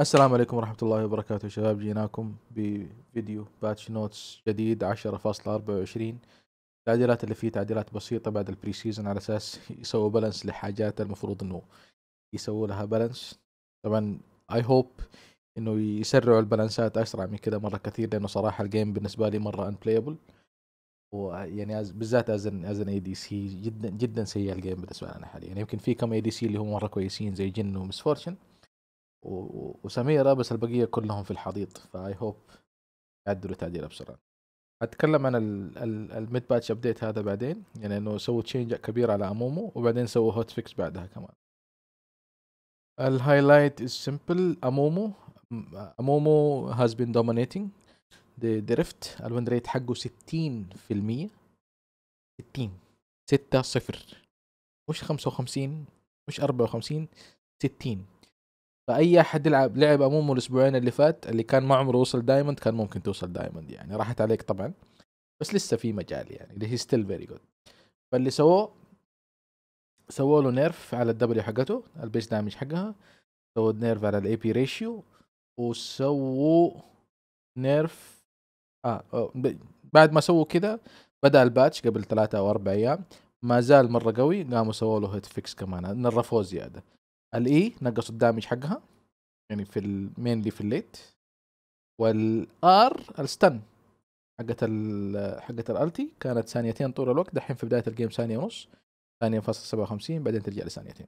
السلام عليكم ورحمة الله وبركاته شباب جيناكم بفيديو باتش نوتس جديد 10.24 التعديلات اللي فيه تعديلات بسيطة بعد البري سيزون على اساس يسووا بالانس لحاجات المفروض انه يسووا لها بالانس طبعا اي هوب انه يسرعوا البالانسات اسرع من كذا مرة كثير لانه صراحة الجيم بالنسبة لي مرة ان بلايبل ويعني بالذات از ازن اي دي سي جدا جدا سيء الجيم بالنسبة لنا حاليا يعني يمكن في كم اي دي سي اللي هم مرة كويسين زي جن ومسفورشن وسميره بس البقيه كلهم في الحضيض فاي هوب يعدلوا تعديله بسرعه اتكلم عن الميد باتش ابديت هذا بعدين يعني انه سووا تشينج كبير على امومو وبعدين سووا هوت فيكس بعدها كمان الهايلايت از سمبل امومو امومو هاز بين دومينيتنج دي درفت الوين ريت حقه 60% 60 6 0 مش 55 مش 54 60 فاي احد يلعب لعب امومو الاسبوعين اللي فات اللي كان ما عمره وصل دايموند كان ممكن توصل دايموند يعني راحت عليك طبعا بس لسه في مجال يعني اللي هي ستيل فيري جود فاللي سووه سووا له نيرف على الدبليو حقته البيس دامج حقها سووا نيرف على الاي بي ريشيو وسووا نيرف اه بعد ما سووا كذا بدا الباتش قبل ثلاثة او اربع ايام ما زال مره قوي قاموا سووا له هيت فيكس كمان نرفوه زياده الاي نقصوا الدامج حقها يعني في المينلي في الليت والار الستن حقت ال حقت الالتي كانت ثانيتين طول الوقت دحين في بدايه الجيم ثانيه ونص ثانية فاصل 57 بعدين ترجع لثانيتين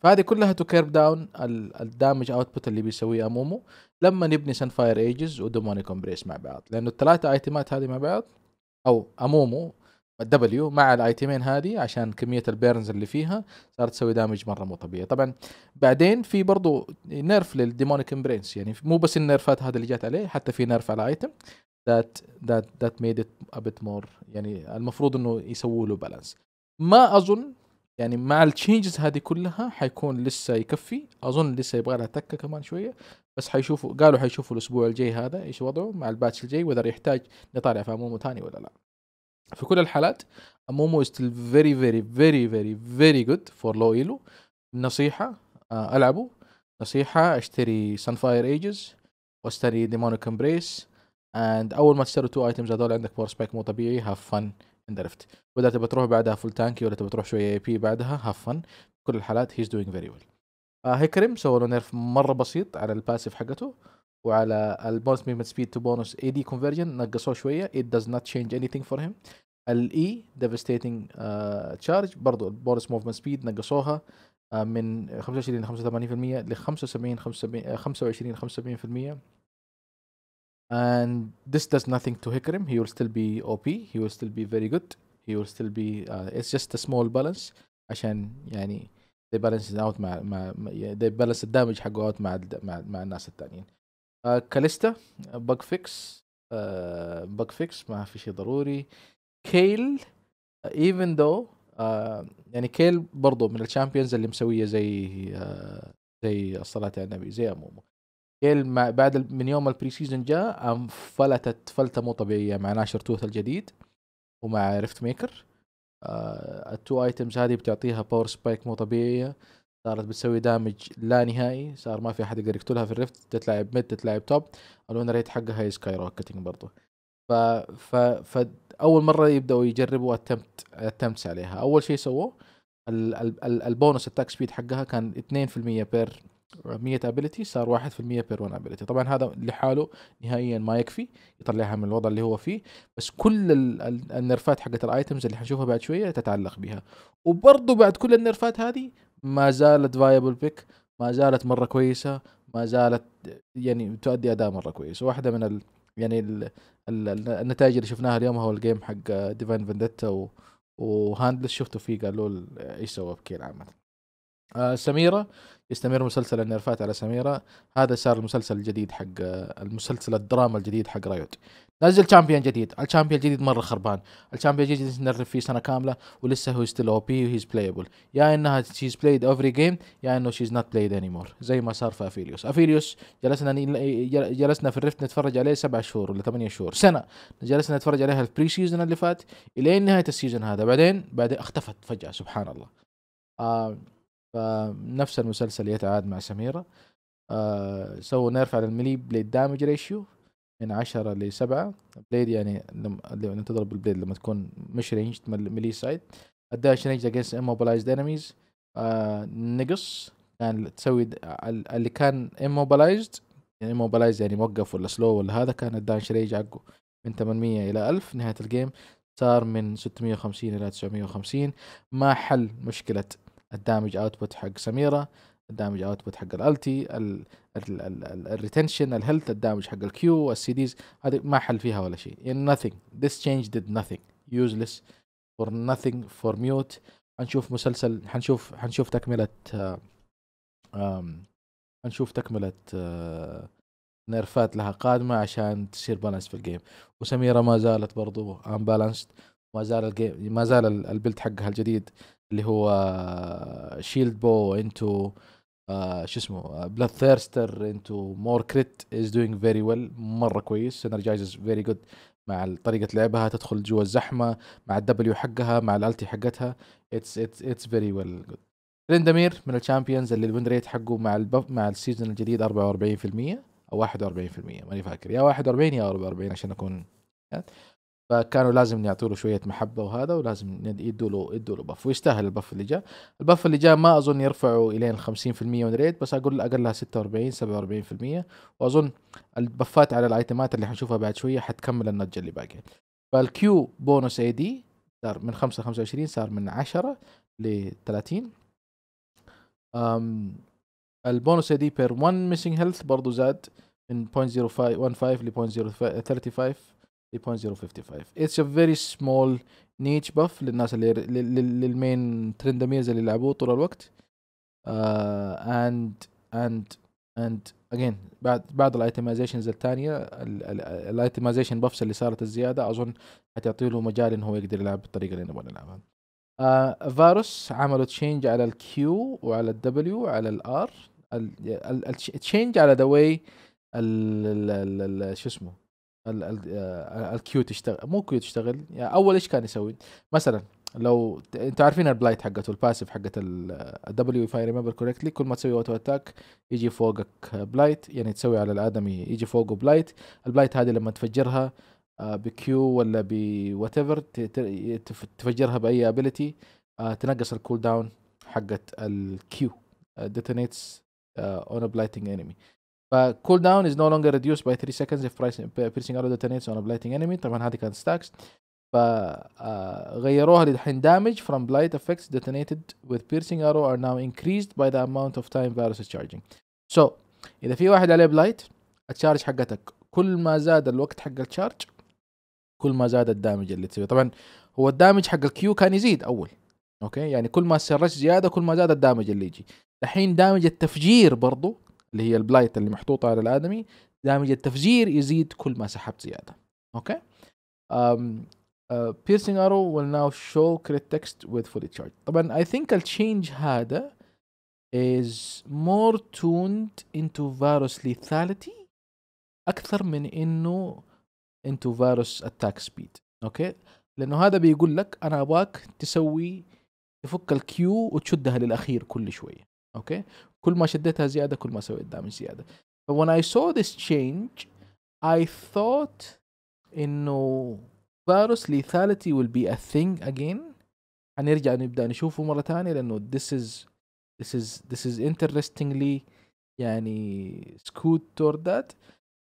فهذه كلها تو كيرب داون الدامج اوتبوت اللي بيسويه امومو لما نبني سن فاير ايجز ودومونيكم بريس مع بعض لانه الثلاثة ايتمات هذه مع بعض او امومو الدبليو مع الايتمين هذه عشان كميه البيرنز اللي فيها صارت تسوي دامج مره مو طبيعي طبعا بعدين في برضو نيرف للديمونيك امبرينس يعني مو بس النيرفات هذه اللي جات عليه حتى في نيرف على ايتم ذات ذات ذات ميد ات ابيت مور يعني المفروض انه يسووا له بالانس ما اظن يعني مع التشينجز هذه كلها حيكون لسه يكفي اظن لسه يبغى لها تكه كمان شويه بس حيشوفوا قالوا حيشوفوا الاسبوع الجاي هذا ايش وضعه مع الباتش الجاي واذا يحتاج نطالع في عمومه ثاني ولا لا في كل الحالات I'm almost very very very very very good for low elo نصيحة آه، ألعبه نصيحة اشتري سانفاير ايجز واشتري ديمونيك امبريس اند اول ما تشتري تو ايتمز هذول عندك باور سبايك مو طبيعي هاف فن اند عرفت واذا تبى تروح بعدها فول تانكي ولا تبى تروح شويه اي بي بعدها هاف فن كل الحالات هيز دوينج فيري ويل هيكرم سوى له نيرف مره بسيط على الباسيف حقته وعلى البونس ميمنت سبيد تو بونس اي دي كونفرجن نقصوه شويه it does not change anything for him الاي devastating تشارج برضه البونس موفمنت سبيد نقصوها من 25 ل 85% ل 75 75 25 75% and this does nothing to Hikrim. He will still be OP. He will still be very good. He will still be. Uh, it's just a small balance عشان يعني they balance it out مع مع they balance the damage حقه out مع مع مع الناس الثانيين. آه كاليستا بق فيكس آه بق فيكس ما في شيء ضروري كيل ايفن آه دو آه يعني كيل برضو من الشامبيونز اللي مسويه زي آه زي الصلاه على النبي زي امومو كيل ما بعد من يوم البري سيزون جاء انفلتت فلته مو طبيعيه مع ناشر توث الجديد ومع ريفت ميكر آه، التو ايتمز هذه بتعطيها باور سبايك مو طبيعيه صارت بتسوي دامج لا نهائي صار ما في احد يقدر يقتلها في الريفت تتلعب ميد تتلعب توب الون ريت حقها سكاي روكتنج برضه ف... ف... ف اول مره يبداوا يجربوا اتمت اتمتس عليها اول شيء سووه ال... ال... البونص التاك سبيد حقها كان 2% بير 100 ابيلتي صار 1% بير 1 ابيلتي طبعا هذا لحاله نهائيا ما يكفي يطلعها من الوضع اللي هو فيه بس كل النرفات حقت الايتمز اللي حنشوفها بعد شويه تتعلق بها وبرضه بعد كل النرفات هذه ما زالت فايبل بيك ما زالت مره كويسه ما زالت يعني تؤدي اداء مره كويس واحده من ال يعني ال ال النتائج اللي شفناها اليوم هو الجيم حق ديفان فندتا و... وهاندلس شفته فيه قالوا ايش سوى بكيل عامه آه سميرة يستمر مسلسل النرفات على سميرة هذا صار المسلسل الجديد حق المسلسل الدراما الجديد حق رايوت نزل شامبيون جديد الشامبيون الجديد مره خربان الشامبيون الجديد نرف فيه سنه كامله ولسه هو ستيل او بي وهيز بلايبل يا انها شيز بلايد افري جيم يا انه شيز نوت بلايد اني مور زي ما صار في افيليوس افيليوس جلسنا جلسنا في الريفت نتفرج عليه سبع شهور ولا ثمانية شهور سنه جلسنا نتفرج عليها البري سيزون اللي فات الين نهايه السيزون هذا بعدين بعدين اختفت فجاه سبحان الله آه فنفس المسلسل يتعاد مع سميره آه سووا نيرف على الملي بليد دامج ريشيو من عشرة لسبعة بليد يعني لما تضرب البليد لما تكون مش رينج ملي سايد الداش رينج اجينست اموبلايزد انميز نقص كان يعني تسوي اللي كان اموبلايزد يعني اموبلايزد يعني موقف ولا سلو ولا هذا كان الداش رينج حقه من 800 إلى 1000 نهاية الجيم صار من 650 إلى 950 ما حل مشكلة الدامج اوتبوت حق سميرة الدامج اوتبوت حق الالتي الريتنشن الهيلث الدامج حق الكيو السي ديز هذه ما حل فيها ولا شيء يعني nothing this change did nothing useless for nothing for mute حنشوف مسلسل حنشوف حنشوف تكمله حنشوف تكمله آه، نيرفات لها قادمة عشان تصير بالانس في الجيم وسميرة ما زالت برضو ان بالانسد ما زال الجيم ما زال البلد حقها الجديد اللي هو شيلد بو انتو آه، شو اسمه بلاد ثيرستر انتو مور كريت از دوينج فيري ويل مره كويس سينرجايزز فيري جود مع طريقه لعبها تدخل جوا الزحمه مع الدبليو حقها مع الالتي حقتها اتس اتس اتس فيري ويل جود ريندامير من الشامبيونز اللي الوين ريت حقه مع البف مع السيزون الجديد 44% او 41% ماني فاكر يا 41 يا 44 عشان اكون فكانوا لازم يعطوا له شويه محبه وهذا ولازم يدوا له يدوا له بف ويستاهل البف اللي جاء البف اللي جاء ما اظن يرفعوا الين 50% من ريت بس اقول اقلها 46 47% واظن البفات على الايتمات اللي حنشوفها بعد شويه حتكمل النج اللي باقي فالكيو بونص اي دي صار من 5 25 صار من 10 ل 30 البونص اي دي بير 1 ميسنج هيلث برضه زاد من 0.015 ل 0.035 3.055 it's a very small niche buff للناس اللي للمين ترندميرز اللي يلعبوه طول الوقت uh, and and and again بعد بعد الايتمايزيشنز الثانيه الايتمايزيشن بفس اللي صارت الزياده اظن حتعطي له مجال ان هو يقدر يلعب بالطريقه اللي نبغى نلعبها فاروس uh, عملوا تشينج على الكيو وعلى الدبليو وعلى الار التشينج على ذا واي شو اسمه ال ال آه، الكيو تشتغل مو كيو تشتغل يعني اول ايش كان يسوي مثلا لو انتوا عارفين البلايت حقته الباسيف حقت الدبليو اف اي ريمبر كوركتلي كل ما تسوي اوتو اتاك يجي فوقك بلايت يعني تسوي على الادمي يجي فوقه بلايت البلايت هذه لما تفجرها آه، بكيو ولا ب وات ايفر تفجرها باي ابيلتي آه، تنقص الكول داون حقت الكيو ديتونيتس اون بلايتنج انمي فكول داون از نو لونجر ريديوس باي 3 سكندز اف بريسنج ارو ديتونيتس اون بلايتنج انمي طبعا هذه كانت ستاكس فغيروها uh, للحين دامج from blight effects detonated with piercing arrow are now increased by the amount of time فيروس is charging so اذا في واحد عليه بلايت التشارج حقتك كل ما زاد الوقت حق التشارج كل ما زاد الدامج اللي تسويه طبعا هو الدامج حق الكيو كان يزيد اول اوكي يعني كل ما سرش زياده كل ما زاد الدامج اللي يجي الحين دامج التفجير برضو اللي هي البلايت اللي محطوطة على الآدمي دامج التفجير يزيد كل ما سحبت زيادة أوكي أم بيرسينج ارو ويل ناو شو كريت تكست وذ فولي تشارج طبعا I think التشينج هذا از مور توند انتو فيروس ليثاليتي أكثر من إنه انتو فيروس اتاك سبيد أوكي لأنه هذا بيقول لك أنا ابغاك تسوي تفك الكيو وتشدها للأخير كل شوية اوكي كل ما شديتها زياده كل ما سويت دامج زياده when I saw this change I thought انه فيروس ليثاليتي will be a thing again حنرجع نبدا نشوفه مره ثانيه لانه this is this is this is interestingly يعني سكوت toward that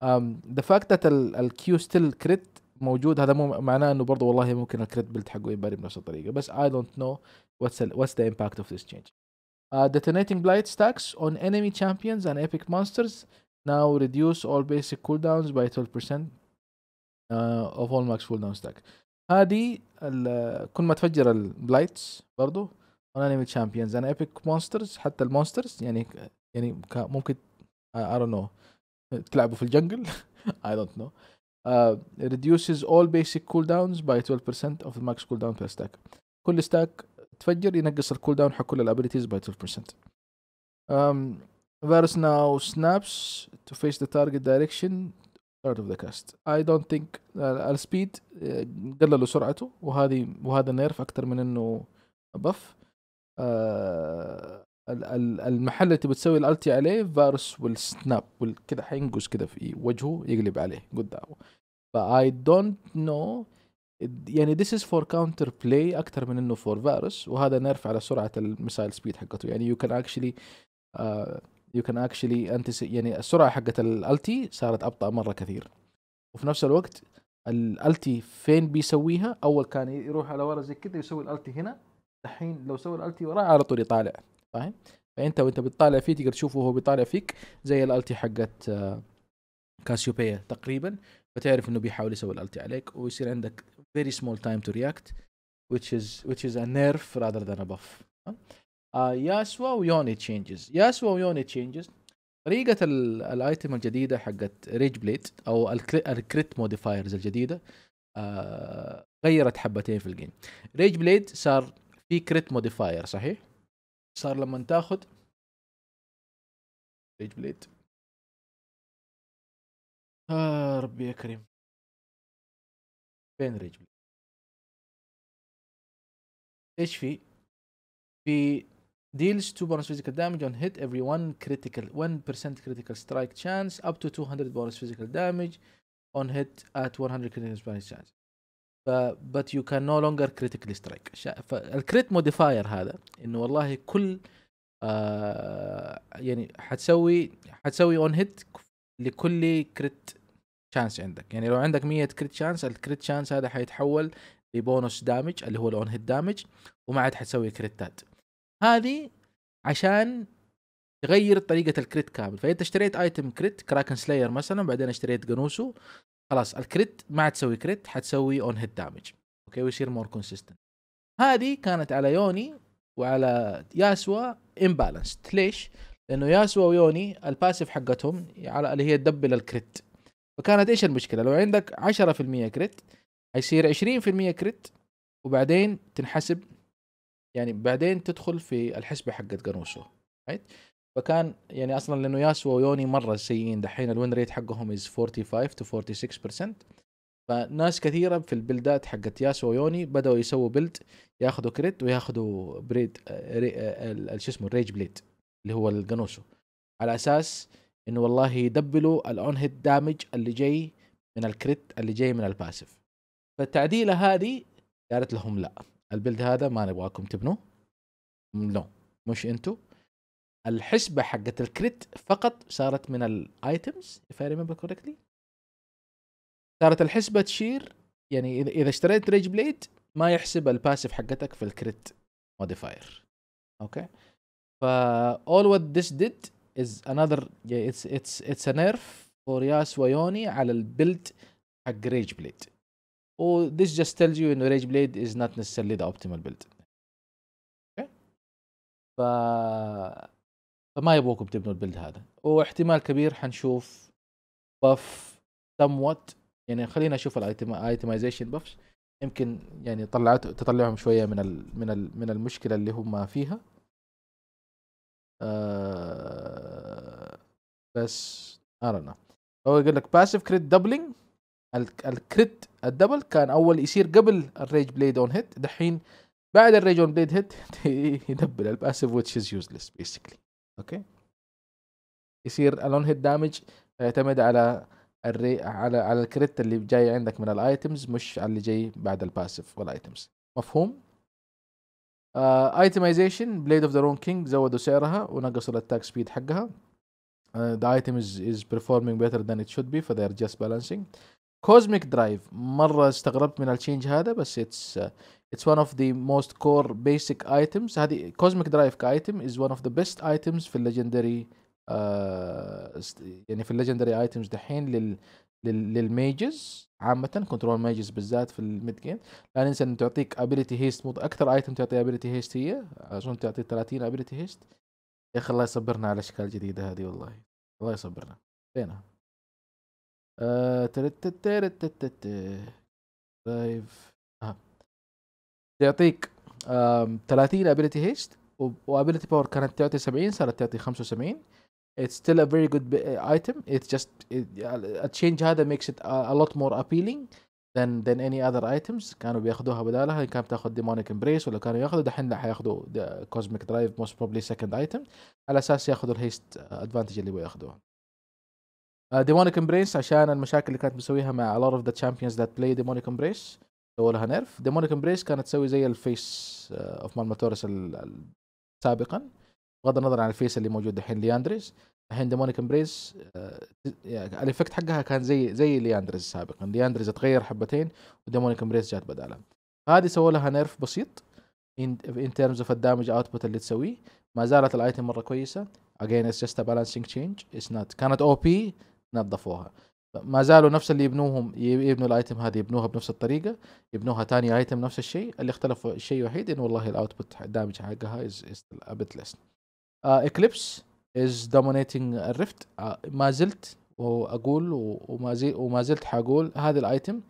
um, the fact that الكيو ستيل كريت موجود هذا مو معناه انه برضه والله ممكن الكريت بيلد حقه ينبني بنفس الطريقه بس I don't know what's the, what's the impact of this change Uh, detonating blight stacks on enemy champions and epic monsters now reduce all basic cooldowns by 12% uh, of all max cooldown stack هذه كل ما تفجر البلايتس برضو on enemy champions and epic monsters حتى المونسترز يعني يعني ممكن I don't know تلعبوا في الجنجل I don't know uh, reduces all basic cooldowns by 12% of the max cooldown per stack كل stack تفجر ينقص الكول داون حق كل الابيلتيز باي 12% um, there is now snaps to face the target direction start of the cast I don't think السبيد uh, uh, قللوا سرعته وهذه وهذا نيرف اكثر من انه بف uh, المحل اللي تبي تسوي الالتي عليه فارس والسناب كذا حينقص كذا في وجهه يقلب عليه قدامه فاي دونت نو يعني this is for counter play اكثر من انه for virus وهذا نرف على سرعه الميسايل سبيد حقته يعني you can actually uh, you can actually يعني السرعه حقت الالتي صارت ابطا مره كثير وفي نفس الوقت الالتي فين بيسويها اول كان يروح على ورا زي كذا يسوي الالتي هنا الحين لو سوى الالتي وراه على طول يطالع فاهم فانت وانت بتطالع فيه تقدر تشوفه وهو بيطالع فيك زي الالتي حقت كاسيوبيا آه، تقريبا فتعرف انه بيحاول يسوي الالتي عليك ويصير عندك very small time to react which is which is a nerf rather than a buff uh, ياسوا ويوني تشينجز ياسوا ويوني تشينجز طريقة الايتم الجديدة حقت ريج بليد او الكريت موديفايرز الجديدة آه غيرت حبتين في الجيم ريج بليد صار في كريت موديفاير صحيح صار لما تاخذ ريج بليد آه ربي يا كريم بين رجلي ايش في؟ في deals 2 bonus physical damage on hit every 1 critical 1% critical strike chance up to 200 bonus physical damage on hit at 100 critical strike chance ف but you can no longer critically strike فالكريت modifier هذا انه والله كل آه يعني حتسوي حتسوي اون هيت لكل كريت شانس عندك يعني لو عندك 100 كريت شانس الكريت شانس هذا حيتحول لبونص دامج اللي هو الاون هيت دامج وما عاد حتسوي كريتات هذه عشان تغير طريقة الكريت كامل فانت اشتريت ايتم كريت كراكن سلاير مثلا بعدين اشتريت جنوسو خلاص الكريت ما عاد تسوي كريت حتسوي اون هيت دامج اوكي ويصير مور كونسيستنت هذه كانت على يوني وعلى ياسوا امبالانس ليش؟ لانه ياسوا ويوني الباسيف حقتهم على اللي هي تدبل الكريت فكانت ايش المشكله لو عندك 10% كريت حيصير 20% كريت وبعدين تنحسب يعني بعدين تدخل في الحسبه حقت جانوسو رايت فكان يعني اصلا لانه ياسو ويوني مره سيئين دحين الوين ريت حقهم از 45 تو 46% فناس كثيره في البلدات حقت ياسو ويوني بداوا يسووا بلد ياخذوا كريت وياخذوا بريد آه، آه، شو اسمه الريج بليد اللي هو الجانوسو على اساس انه والله يدبلوا الاون هيت دامج اللي جاي من الكريت اللي جاي من الباسف فالتعديله هذه قالت لهم لا البلد هذا ما نبغاكم تبنوه نو مش انتو الحسبه حقت الكريت فقط صارت من الايتمز اف اي ريمبر correctly صارت الحسبه تشير يعني اذا اشتريت ريج بليد ما يحسب الباسف حقتك في الكريت موديفاير اوكي فا اول وات ذس ديد is another yeah, it's it's it's a nerf for ياس ويوني على ال build حق ريج بليد و this just tells you انه ريج بليد is not necessarily the optimal build okay. ف فما يبغوكم تبنوا ال build هذا واحتمال oh, كبير حنشوف بف somewhat يعني خلينا اشوف itemization بفس يمكن يعني طلعت تطلعهم شويه من ال من ال من المشكله اللي هم فيها آه، بس ارنا هو يقول لك باسيف كريت دبلينج الكريت الدبل كان اول يصير قبل الريج بليد اون هيت دحين بعد الريج اون بليد هيت يدبل الباسيف ويتش از يوزلس بيسكلي اوكي يصير الون هيت دامج يعتمد على الري على على الكريت اللي جاي عندك من الايتمز مش على اللي جاي بعد الباسيف والايتمز مفهوم ايتمايزيشن بليد اوف ذا رون كينج زودوا سعرها ونقصوا الاتاك سبيد حقها ذا ايتم از از performing better than it should be فذي ار جاست بالانسينج كوزميك درايف مره استغربت من التشينج هذا بس اتس اتس ون اوف ذا موست كور بيسك ايتمز هذه كوزميك درايف كايتم از ون اوف ذا بيست ايتمز في الليجندري uh, آه، يعني في الليجندري ايتمز دحين لل للميجز عامة كنترول ميجز بالذات في الميد جيم لا ننسى انه تعطيك ابيلتي هيست مو اكثر ايتم تعطي ابيلتي هيست هي اظن تعطي 30 ابيلتي هيست يا اخي الله يصبرنا على الاشكال الجديدة هذه والله الله يصبرنا فينها آه... طيب. آه. تعطيك آه... 30 ابيلتي هيست وابيلتي باور كانت تعطي 70 صارت تعطي 75 it's still a very good uh, item it's just it, a change هذا makes it a, lot more appealing than than any other items كانوا بياخدوها بدالها كانت تاخذ ديمونيك امبريس ولا كانوا ياخذوا دحين لا حياخذوا كوزميك درايف موست بروبلي سكند item على اساس ياخذوا الهيست ادفانتج اللي بياخذوها ديمونيك امبريس عشان المشاكل اللي كانت مسويها مع a lot of the champions that play ديمونيك امبريس سووا لها نيرف ديمونيك امبريس كانت تسوي زي الفيس اوف مالماتورس سابقا بغض النظر عن الفيس اللي موجود الحين لياندريز الحين ديمونيك امبريس آه، يعني الافكت حقها كان زي زي لياندريز سابقا لياندريز تغير حبتين وديمونيك امبريس جات بدالها هذه سووا لها نيرف بسيط ان تيرمز اوف الدامج اوتبوت اللي تسويه ما زالت الايتم مره كويسه اجين اتس جاست بالانسنج تشينج اتس نوت كانت او بي نظفوها ما زالوا نفس اللي يبنوهم يبنوا الايتم هذه يبنوها بنفس الطريقه يبنوها ثاني ايتم نفس الشيء اللي اختلف الشيء الوحيد انه والله الاوتبوت دامج حقها از ابيت ليس اكليبس از دومينيتنج الريفت ما زلت واقول وما زلت وما زلت حقول هذا الايتم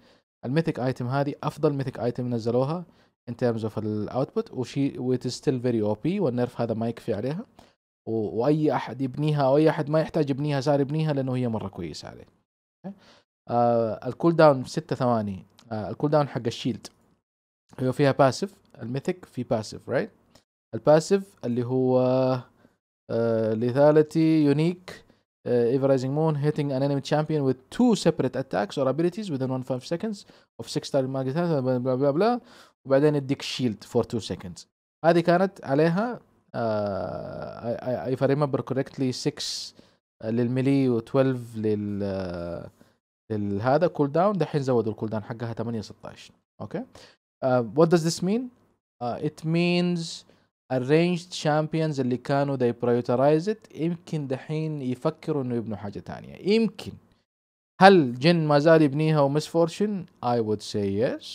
الميثك ايتم هذه افضل ميثك ايتم نزلوها ان ترمز اوف الاوتبوت وشي ويت ستيل فيري او بي والنرف هذا ما يكفي عليها واي احد يبنيها او اي احد ما يحتاج يبنيها صار يبنيها لانه هي مره كويسه عليه آه الكول داون 6 ثواني آه الكول داون حق الشيلد هو فيها باسيف الميثك في باسيف رايت الباسيف اللي هو Lethality, Unique, uh, Everizing Moon, hitting an enemy champion with two separate attacks or abilities within 1-5 seconds of 6 star blah بلا بلا بلا وبعدين يديك شيلد for 2 seconds هذه كانت عليها uh, I, if I remember correctly 6 للميلي و12 لل للهذا كول داون دحين زودوا الكول داون حقها 8 16 اوكي okay. uh, what does this mean uh, it means الرينجد شامبيونز اللي كانوا ذا برايوترايزد يمكن دحين يفكروا انه يبنوا حاجه تانية يمكن هل جن ما زال يبنيها ومس فورشن I would say yes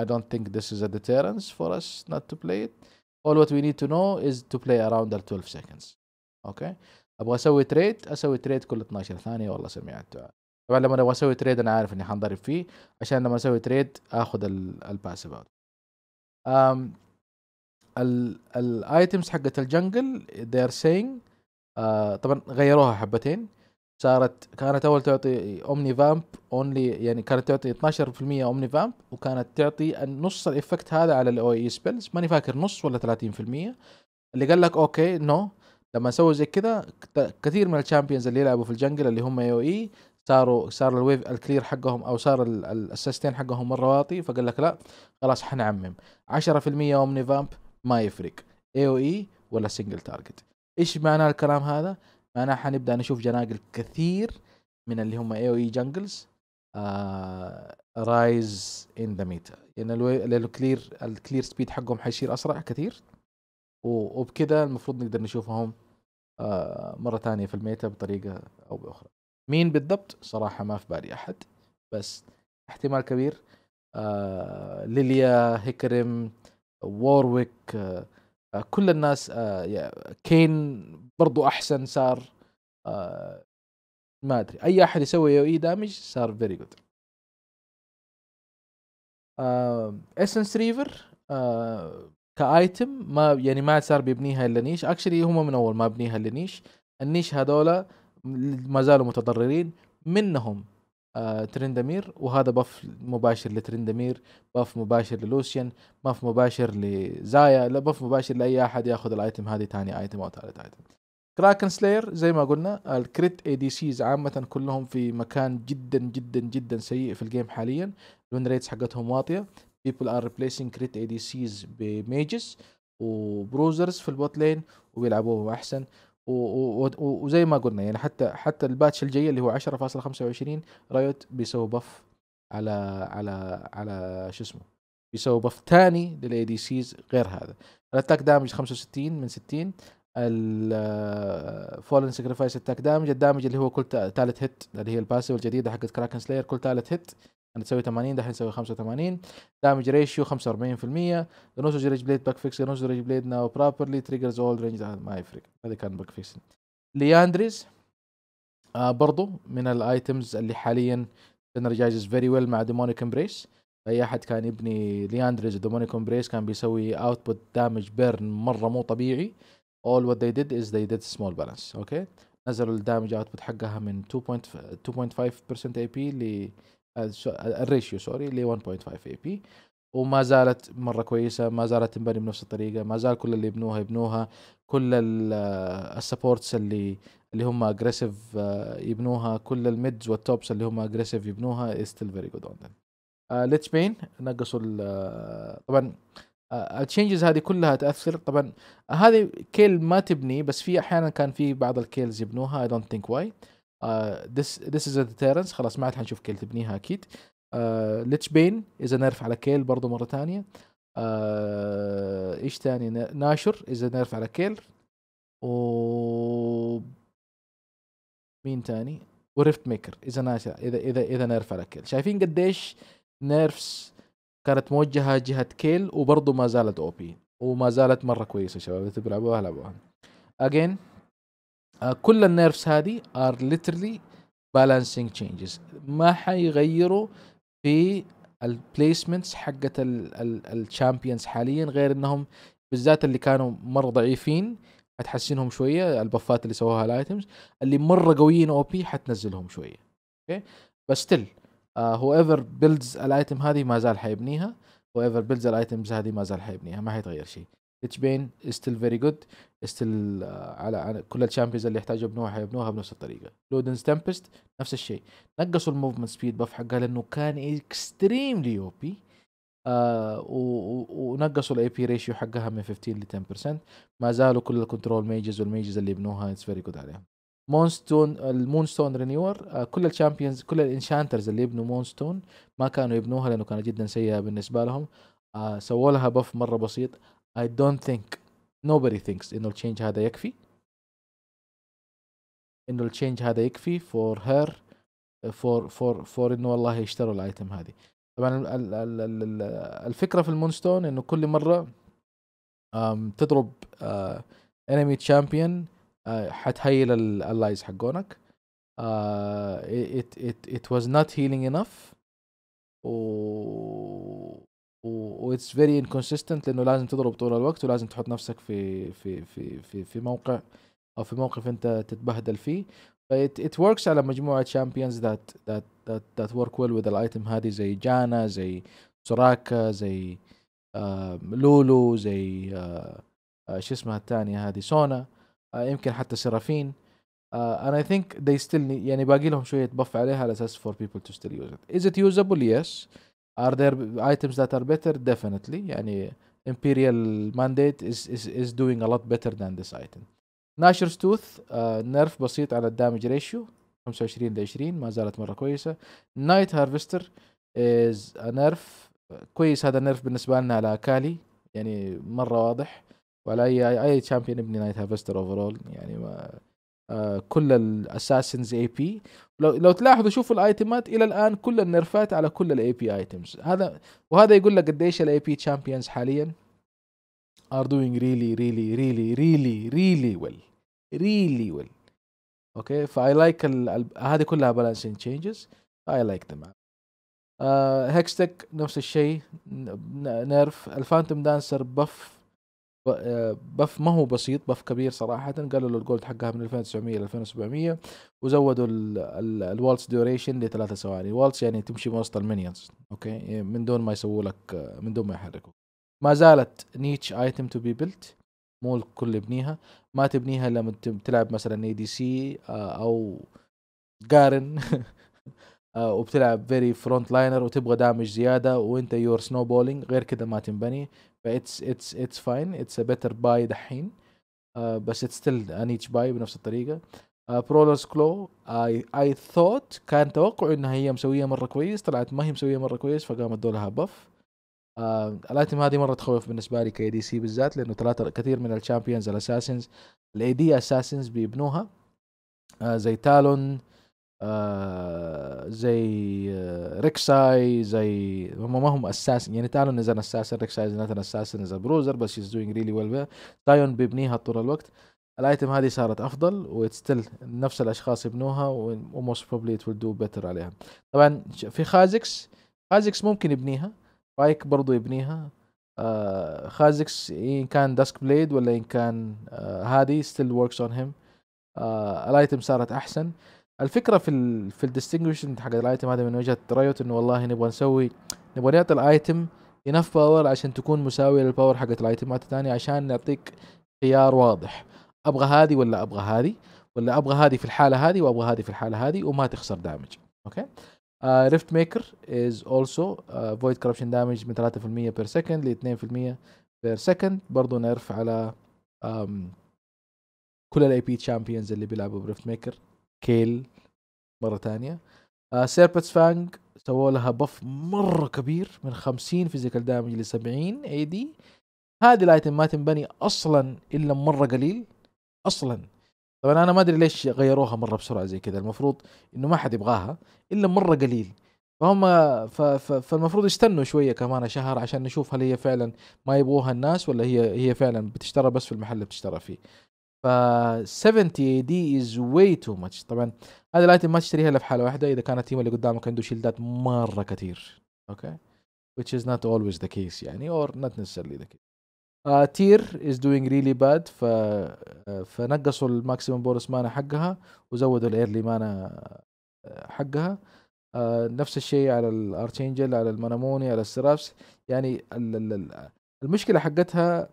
I don't think this is a ديتيرنس for us not to play it all what we need to know is to play around 12 سكندز اوكي ابغى اسوي تريد اسوي تريد كل 12 ثانيه والله سميع الدعاء طبعا لما ابغى اسوي تريد انا عارف اني حنضرب فيه عشان لما اسوي تريد اخذ الباسيف اوت الايتمز حقت الجنجل they are saying آه، طبعا غيروها حبتين صارت كانت اول تعطي اومني فامب اونلي يعني كانت تعطي 12% اومني فامب وكانت تعطي النص الافكت هذا على الاو اي سبيلز ماني فاكر نص ولا 30% اللي قال لك اوكي نو لما سووا زي كذا كثير من الشامبيونز اللي يلعبوا في الجنجل اللي هم اي او اي صاروا صار الويف الكلير حقهم او صار السستين حقهم مره واطي فقال لك لا خلاص حنعمم 10% اومني فامب ما يفرق اي او اي ولا سنجل تارجت ايش معنى الكلام هذا معناه حنبدا نشوف جناقل كثير من اللي هم اي او اي جنجلز رايز ان ذا ميتا يعني الكلير الكلير سبيد حقهم حيصير اسرع كثير وبكذا المفروض نقدر نشوفهم آه مرة ثانية في الميتا بطريقة أو بأخرى مين بالضبط صراحة ما في بالي أحد بس احتمال كبير آه ليليا هيكرم وورويك آه، آه، كل الناس كين آه، برضو احسن صار ما ادري اي احد يسوي اي دامج صار فيري جود اسنس ريفر كايتم ما يعني ما صار بيبنيها الا نيش اكشلي هم من اول ما بنيها الا نيش النيش هذولا ما زالوا متضررين منهم آه، ترندمير وهذا باف مباشر لترندمير باف مباشر للوسيان باف مباشر لزايا لا باف مباشر لاي احد ياخذ الايتم هذه ثاني ايتم او ثالث ايتم كراكن سلاير زي ما قلنا الكريت اي دي سيز عامة كلهم في مكان جدا جدا جدا سيء في الجيم حاليا الون ريتس حقتهم واطية بيبل ار ريبليسينج كريت اي دي سيز بميجز وبروزرز في البوت لين وبيلعبوهم احسن وزي ما قلنا يعني حتى حتى الباتش الجاي اللي هو 10.25 رايوت بيسوي بف على على على شو اسمه بيسوي بف ثاني للاي دي سيز غير هذا الاتاك دامج 65 من 60 الفولن سكريفايس اتاك دامج الدامج اللي هو كل ثالث هيت اللي هي الباسيف الجديده حقت كراكن سلاير كل ثالث هيت تسوي 80 دحين نسوي 85 دامج ريشيو 45% جنوسو ريج بليد باك فيكس جنوسو ريج بليد ناو بروبرلي تريجرز اول رينج ما يفرق هذا كان باك فيكس لياندريز آه برضو من الايتمز اللي حاليا انرجايزز فيري ويل مع ديمونيك امبريس اي احد كان يبني لياندريز ديمونيك امبريس كان بيسوي اوتبوت دامج بيرن مره مو طبيعي all what they did is they did small balance اوكي okay? نزلوا الدامج اوتبوت حقها من 2.5% اي بي ل آه، آه، الريشيو سوري ل 1.5 اي بي وما زالت مره كويسه ما زالت تنبني بنفس الطريقه ما زال كل اللي يبنوها يبنوها كل آه، السبورتس اللي اللي هم اجريسيف يبنوها كل الميدز والتوبس اللي هم اجريسيف يبنوها ستيل فيري جود اون ليتس بين نقصوا طبعا التشينجز هذه كلها تاثر طبعا هذه كيل ما تبني بس في احيانا كان في بعض الكيلز يبنوها اي دونت ثينك واي ذس ذس از ديتيرنس خلاص ما عاد حنشوف كيل تبنيها اكيد ليتش آه، بين اذا نرف على كيل برضه مره ثانيه آه، ايش ثاني ناشر اذا نرف على كيل و مين ثاني وريفت ميكر اذا ناشا اذا اذا اذا نرف على كيل شايفين قديش نيرفس كانت موجهه جهه كيل وبرضه ما زالت او بي وما زالت مره كويسه شباب اذا تبغوا لعبوها العبوها اجين آه، كل النيرفز هذه ار ليترلي بالانسينج تشينجز ما حيغيروا في البليسمنتس حقت الشامبيونز حاليا غير انهم بالذات اللي كانوا مره ضعيفين حتحسنهم شويه البفات اللي سووها الايتمز اللي مره قويين او بي حتنزلهم شويه اوكي بس ستيل هو ايفر بيلدز الايتم هذه ما زال حيبنيها هو ايفر بيلدز الايتمز هذه ما زال حيبنيها ما حيتغير شيء اتش بين ستيل فيري جود ستيل على كل الشامبيونز اللي يحتاجوا يبنوها حيبنوها بنفس الطريقه لودنز تمبست نفس الشيء نقصوا الموفمنت سبيد باف حقها لانه كان اكستريملي او بي آه ونقصوا الاي بي ريشيو حقها من 15 ل 10% ما زالوا كل الكنترول ميجز والميجز اللي يبنوها اتس فيري جود عليهم مونستون المونستون رينيور آه كل الشامبيونز كل الانشانترز اللي يبنوا مونستون ما كانوا يبنوها لانه كانت جدا سيئه بالنسبه لهم آه سووا لها بف مره بسيط I don't think nobody thinks انه change هذا يكفي انه change هذا يكفي for her uh, for for for انه والله يشتروا الايتم هذه طبعا الفكره في المونستون انه كل مره تضرب آه، enemy champion آه، حتهيل اللايز حقونك آه، it, it, it was not healing enough و واتس فيري انكونسيستنت لانه لازم تضرب طول الوقت ولازم تحط نفسك في في في في, في موقع او في موقف انت تتبهدل فيه فإت ات وركس على مجموعه شامبيونز ذات ذات ذات ذات ورك ويل وذ الايتم هذه زي جانا زي سوراكا زي آه لولو زي آه،, آه شو اسمها الثانيه هذه سونا آه يمكن حتى سيرافين انا اي ثينك ذي ستيل يعني باقي لهم شويه بف عليها على اساس فور بيبل تو ستيل يوز ات از ات يوزبل يس Are there items that are better? Definitely. يعني Imperial Mandate is, از از doing a lot better than this item. Nasher's Tooth نيرف uh, نرف بسيط على الدامج ريشيو 25 ل 20 ما زالت مرة كويسة. Night Harvester is a nerf كويس هذا النرف بالنسبة لنا على كالي يعني مرة واضح وعلى أي أي شامبيون يبني نايت هارفستر أوفرول يعني ما كل الاساسنز اي بي لو لو تلاحظوا شوفوا الايتمات الى الان كل النرفات على كل الاي بي ايتمز هذا وهذا يقول لك قديش الاي بي تشامبيونز حاليا ار دوينج ريلي ريلي ريلي ريلي ريلي ويل ريلي ويل اوكي فاي لايك هذه كلها بالانسنج تشينجز اي لايك ذم هيكستك نفس الشيء نيرف الفانتوم دانسر بف آه، بف ما هو بسيط بف كبير صراحة قالوا له الجولد حقها من 2900 ل 2700 وزودوا الوالتس ديوريشن لثلاثة ثواني والتس يعني تمشي وسط المينيونز اوكي من دون ما يسووا لك آه، من دون ما يحركوا ما زالت نيتش ايتم تو بي بيلت مو الكل يبنيها ما تبنيها لما تلعب مثلا اي دي سي او جارن آه، وبتلعب فيري فرونت لاينر وتبغى دامج زياده وانت يور سنو بولينج غير كذا ما تنبني فاتس اتس اتس فاين اتس ا بيتر باي دحين آه، بس اتس ستيل انيتش باي بنفس الطريقه برولرز كلو اي ثوت كان توقعي انها هي مسويه مره كويس طلعت ما هي مسويه مره كويس فقامت دولها بف آه الايتم هذه مره تخوف بالنسبه لي كاي دي سي بالذات لانه ثلاثه كثير من الشامبيونز الاساسنز الاي دي اساسنز بيبنوها آه زي تالون آه، زي آه، ريكساي زي هم ما هم اساس يعني تعالوا نزل اساس ريكساي زناتنا اساس نزل بروزر بس هيز دوينج ريلي ويل زايون بيبنيها طول الوقت الايتم هذه صارت افضل وستيل نفس الاشخاص يبنوها وموست بروبلي ات ويل دو بيتر عليها طبعا في خازكس خازكس ممكن يبنيها بايك برضو يبنيها آه خازكس ان كان داسك بليد ولا ان كان آه، هذه ستيل وركس اون هيم الايتم صارت احسن الفكره في الـ في الديستنجويشن حق الايتم هذا من وجهه رايوت انه والله نبغى نسوي نبغى نعطي الايتم انف باور عشان تكون مساويه للباور حقت الايتمات الثانيه عشان نعطيك خيار واضح ابغى هذه ولا ابغى هذه ولا ابغى هذه في الحاله هذه وابغى هذه في الحاله هذه وما تخسر دامج اوكي ريفت ميكر از اولسو فويد كربشن دامج من 3% بير سكند ل 2% بير سكند برضه نرف على um, كل الاي بي تشامبيونز اللي بيلعبوا بريفت ميكر كيل مره ثانيه آه سيربتس فانج سووا لها بف مره كبير من 50 فيزيكال دامج ل 70 اي دي هذه الايتم ما تنبني اصلا الا مره قليل اصلا طبعا انا ما ادري ليش غيروها مره بسرعه زي كذا المفروض انه ما حد يبغاها الا مره قليل فهم ف... ف... فالمفروض يستنوا شويه كمان شهر عشان نشوف هل هي فعلا ما يبغوها الناس ولا هي هي فعلا بتشترى بس في المحل اللي بتشترى فيه ف 70 دي از واي تو ماتش طبعا هذه الايتم ما تشتريها الا في حاله واحده اذا كان التيم اللي قدامك عنده شيلدات مره كثير اوكي which is not always the case يعني or not necessarily the case uh, آه، تير is doing really bad ف آه، فنقصوا الماكسيمم بورس مانا حقها وزودوا الايرلي مانا آه، حقها uh, نفس الشيء على الارتشينجل على المناموني على السرافس يعني ال ال المشكله حقتها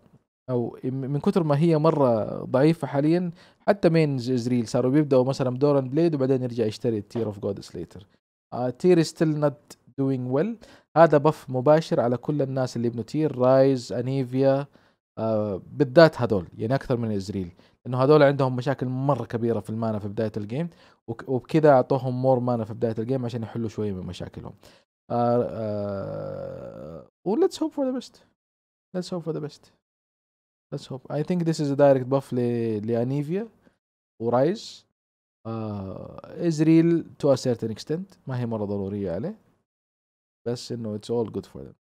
او من كثر ما هي مره ضعيفه حاليا حتى مين ازريل صاروا بيبداوا مثلا دوران بليد وبعدين يرجع يشتري تير اوف جود سليتر تير ستيل نوت دوينج ويل هذا بف مباشر على كل الناس اللي يبنوا تير رايز انيفيا آه بالذات هذول يعني اكثر من ازريل لانه هذول عندهم مشاكل مره كبيره في المانا في بدايه الجيم وبكذا اعطوهم مور مانا في بدايه الجيم عشان يحلوا شويه من مشاكلهم آه آه وليتس هوب فور ذا بيست ليتس هوب فور ذا بيست let's hope I think this is a direct buff ل... لأنيفيا ورايز از real to a certain extent ما هي مرة ضرورية عليه بس انه it's all good for them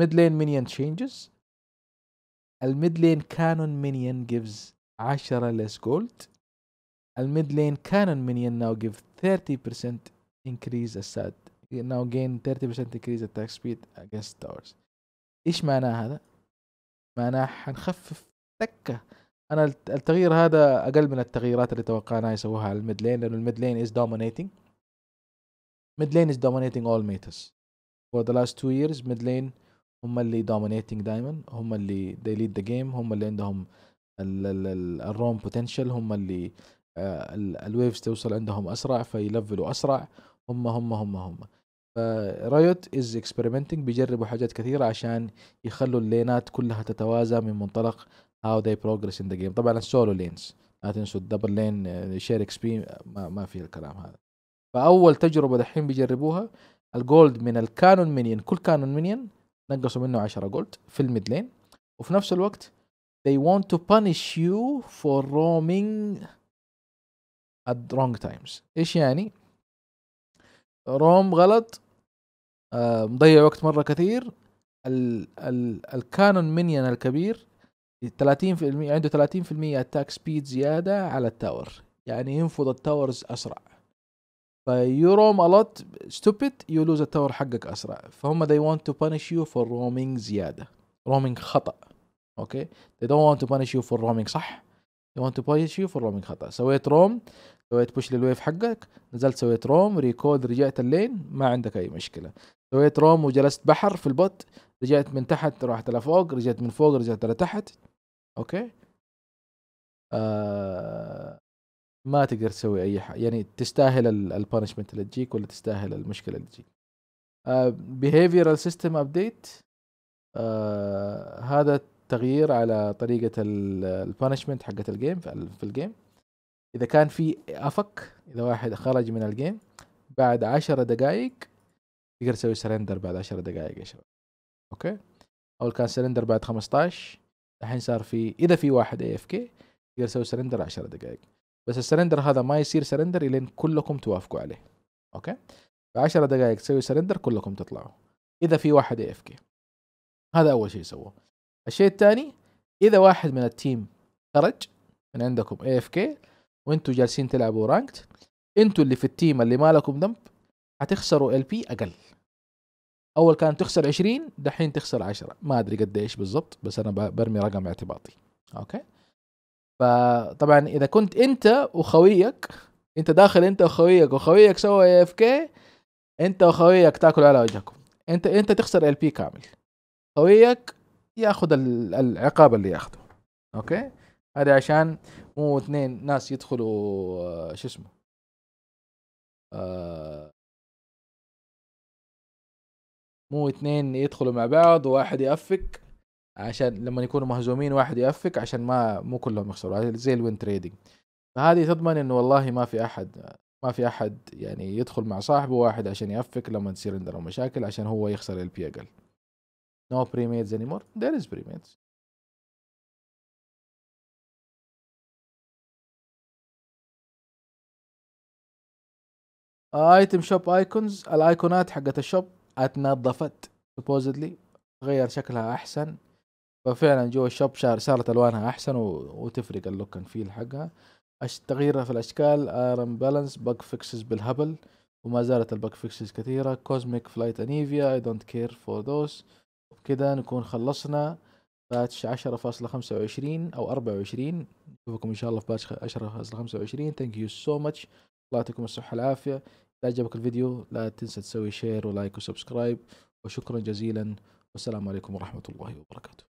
mid lane minion changes The mid lane cannon minion gives 10 less gold The mid lane cannon minion now gives 30% increase asset now gain 30% increase attack speed against towers ايش معناه هذا؟ معناه حنخفف تكه انا التغيير هذا اقل من التغييرات اللي توقعناها يسووها على الميد لين لانه الميد لين از دومينيتنج ميد لين از دومينيتنج اول ميتس فور ذا لاست تو ييرز ميد لين هم اللي دومينيتنج دائما هم اللي they lead ذا جيم هم اللي عندهم الروم بوتنشال هم اللي آه، الويفز توصل عندهم اسرع فيلفلوا اسرع هم هم هم هم فرايوت از اكسبيرمنتنج بيجربوا حاجات كثيره عشان يخلوا اللينات كلها تتوازى من منطلق هاو they progress in the game طبعا السولو لينز لا تنسوا الدبل لين شير اكس بي ما, ما في الكلام هذا فاول تجربه دحين بيجربوها الجولد من الكانون مينيون كل كانون مينيون نقصوا منه 10 جولد في الميد لين وفي نفس الوقت they want to punish you for roaming at wrong times ايش يعني روم غلط آه، مضيع وقت مره كثير ال ال الكانون مينيون الكبير 30% عنده 30% اتاك سبيد زيادة على التاور يعني ينفض التاورز اسرع فيو روم lot stupid يو لوز التاور حقك اسرع فهم they want to punish you for roaming زيادة roaming خطأ اوكي they don't want to punish you for roaming صح they want to punish you for roaming خطأ سويت روم سويت بوش للويف حقك نزلت سويت روم ريكود رجعت اللين ما عندك اي مشكلة سويت روم وجلست بحر في البوت رجعت من تحت رحت لفوق رجعت من فوق رجعت لتحت اوكي آه ما تقدر تسوي اي حاجه يعني تستاهل البانشمنت اللي تجيك ولا تستاهل المشكله اللي تجيك بيهيفيرال سيستم ابديت هذا تغيير على طريقه البانشمنت حقه الجيم في الجيم اذا كان في افك اذا واحد خرج من الجيم بعد عشرة دقائق تقدر تسوي سرندر بعد عشرة دقائق يا شباب اوكي او كان سرندر بعد 15 الحين صار في اذا في واحد اي اف كي يقدر يسوي سرندر 10 دقائق بس السرندر هذا ما يصير سرندر الين كلكم توافقوا عليه اوكي ب 10 دقائق تسوي سرندر كلكم تطلعوا اذا في واحد اي اف كي هذا اول شيء يسووه الشيء الثاني اذا واحد من التيم خرج من عندكم اي اف كي وانتم جالسين تلعبوا رانكت انتوا اللي في التيم اللي ما لكم ذنب هتخسروا ال بي اقل اول كانت تخسر 20 دحين تخسر 10 ما ادري قديش بالضبط بس انا برمي رقم اعتباطي اوكي فطبعا اذا كنت انت وخويك انت داخل انت وخويك وخويك سوى اي اف كي انت وخويك تاكلوا على وجهكم انت انت تخسر ال بي كامل خويك ياخذ العقاب اللي ياخذه اوكي هذا عشان مو اثنين ناس يدخلوا آه، شو اسمه آه مو اثنين يدخلوا مع بعض وواحد يأفك عشان لما يكونوا مهزومين واحد يأفك عشان ما مو كلهم يخسروا زي الوين تريدنج فهذه تضمن انه والله ما في احد ما في احد يعني يدخل مع صاحبه واحد عشان يأفك لما تصير عندنا مشاكل عشان هو يخسر البي اقل no pre اني anymore there is pre ايتم شوب ايكونز الايقونات حقت الشوب اتنظفت سبوزدلي غير شكلها احسن ففعلا جوا الشوب شار صارت الوانها احسن و... وتفرق اللوك اند فيل حقها تغييرها في الاشكال ايرون بالانس بق فيكسز بالهبل وما زالت البق فيكسز كثيرة كوزميك فلايت انيفيا اي دونت كير فور ذوز وبكذا نكون خلصنا باتش عشرة فاصلة خمسة وعشرين او اربعة وعشرين نشوفكم ان شاء الله في باتش عشرة فاصلة خمسة وعشرين ثانك يو سو ماتش الله يعطيكم الصحة والعافية إذا عجبك الفيديو لا تنسى تسوي شير ولايك وسبسكرايب وشكرا جزيلا والسلام عليكم ورحمة الله وبركاته